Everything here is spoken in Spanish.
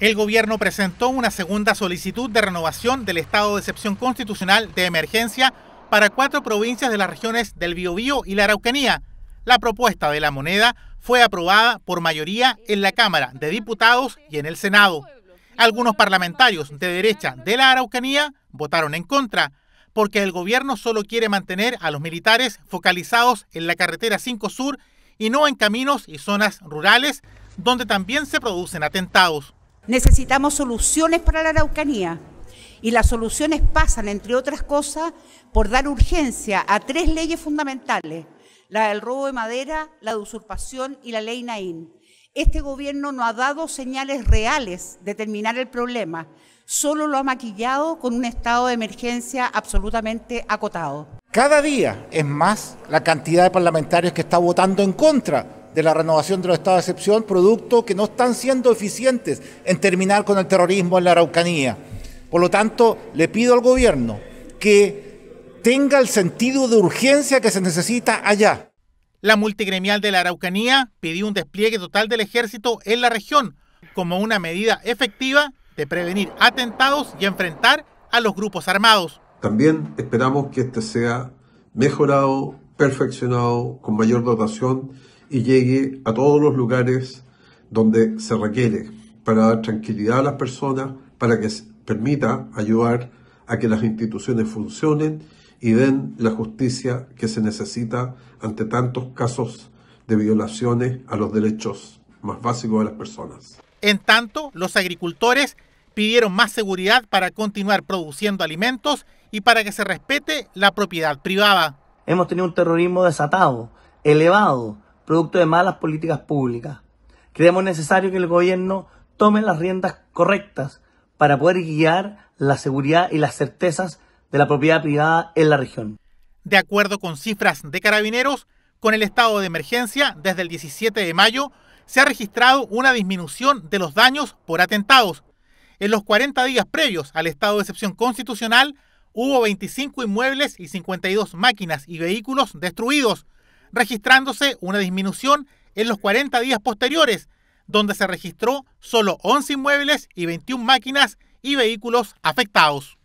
El gobierno presentó una segunda solicitud de renovación del estado de excepción constitucional de emergencia para cuatro provincias de las regiones del Biobío y la Araucanía. La propuesta de la moneda fue aprobada por mayoría en la Cámara de Diputados y en el Senado. Algunos parlamentarios de derecha de la Araucanía votaron en contra, porque el gobierno solo quiere mantener a los militares focalizados en la carretera 5 Sur y no en caminos y zonas rurales donde también se producen atentados. Necesitamos soluciones para la Araucanía y las soluciones pasan, entre otras cosas, por dar urgencia a tres leyes fundamentales, la del robo de madera, la de usurpación y la ley Naín. Este gobierno no ha dado señales reales de terminar el problema, solo lo ha maquillado con un estado de emergencia absolutamente acotado. Cada día es más la cantidad de parlamentarios que está votando en contra de la renovación de los estados de excepción, producto que no están siendo eficientes en terminar con el terrorismo en la Araucanía. Por lo tanto, le pido al gobierno que tenga el sentido de urgencia que se necesita allá. La multigremial de la Araucanía pidió un despliegue total del ejército en la región como una medida efectiva de prevenir atentados y enfrentar a los grupos armados. También esperamos que este sea mejorado, perfeccionado, con mayor dotación y llegue a todos los lugares donde se requiere para dar tranquilidad a las personas, para que permita ayudar a que las instituciones funcionen y den la justicia que se necesita ante tantos casos de violaciones a los derechos más básicos de las personas. En tanto, los agricultores pidieron más seguridad para continuar produciendo alimentos y para que se respete la propiedad privada. Hemos tenido un terrorismo desatado, elevado, producto de malas políticas públicas. Creemos necesario que el gobierno tome las riendas correctas para poder guiar la seguridad y las certezas de la propiedad privada en la región. De acuerdo con cifras de carabineros, con el estado de emergencia desde el 17 de mayo se ha registrado una disminución de los daños por atentados. En los 40 días previos al estado de excepción constitucional hubo 25 inmuebles y 52 máquinas y vehículos destruidos, registrándose una disminución en los 40 días posteriores, donde se registró solo 11 inmuebles y 21 máquinas y vehículos afectados.